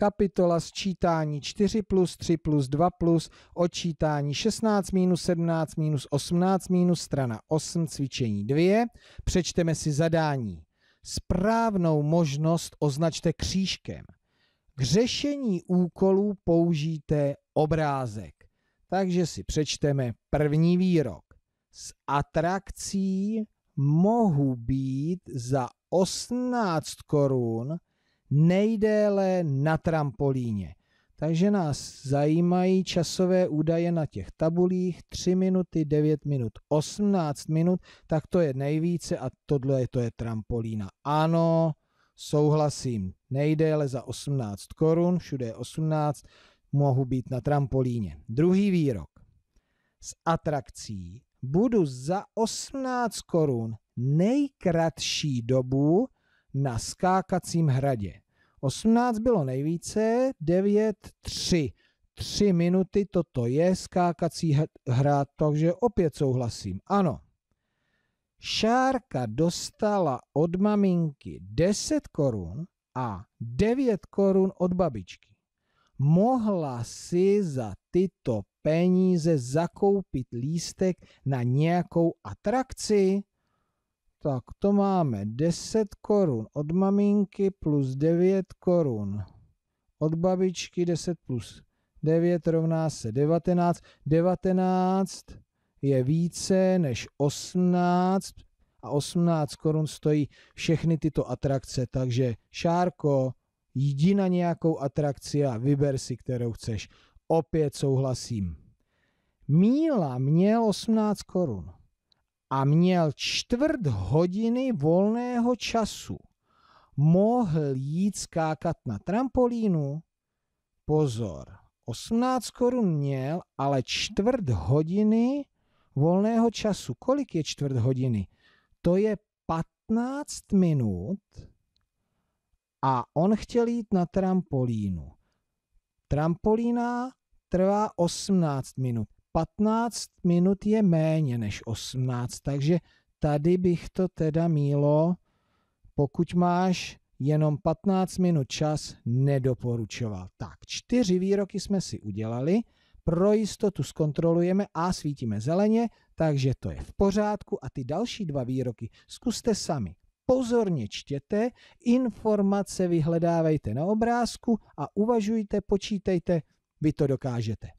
Kapitola sčítání 4 plus 3 plus 2 plus, odčítání 16 minus 17 minus 18 minus strana 8 cvičení 2. Přečteme si zadání. Správnou možnost označte křížkem. K řešení úkolů použijte obrázek. Takže si přečteme první výrok. S atrakcí mohu být za 18 korun nejdéle na trampolíně. Takže nás zajímají časové údaje na těch tabulích 3 minuty, 9 minut, 18 minut, tak to je nejvíce a tohle je, to je trampolína. Ano, souhlasím, nejdéle za 18 korun, všude je 18, mohu být na trampolíně. Druhý výrok. S atrakcí budu za 18 korun nejkratší dobu na skákacím hradě. 18 bylo nejvíce, 9, 3. 3 minuty, toto je skákací hra, takže opět souhlasím. Ano. Šárka dostala od maminky 10 korun a 9 korun od babičky. Mohla si za tyto peníze zakoupit lístek na nějakou atrakci? Tak to máme 10 korun od maminky plus 9 korun od babičky 10 plus 9 rovná se 19. 19 je více než 18 a 18 korun stojí všechny tyto atrakce, takže Šárko, jdi na nějakou atrakci a vyber si, kterou chceš. Opět souhlasím. Míla měl 18 korun a měl čtvrt hodiny volného času, mohl jít skákat na trampolínu? Pozor, 18 korun měl, ale čtvrt hodiny volného času. Kolik je čtvrt hodiny? To je 15 minut a on chtěl jít na trampolínu. Trampolína trvá 18 minut. 15 minut je méně než 18, takže tady bych to teda mílo, pokud máš jenom 15 minut čas, nedoporučoval. Tak, čtyři výroky jsme si udělali, pro jistotu zkontrolujeme a svítíme zeleně, takže to je v pořádku a ty další dva výroky zkuste sami. Pozorně čtěte, informace vyhledávejte na obrázku a uvažujte, počítejte, vy to dokážete.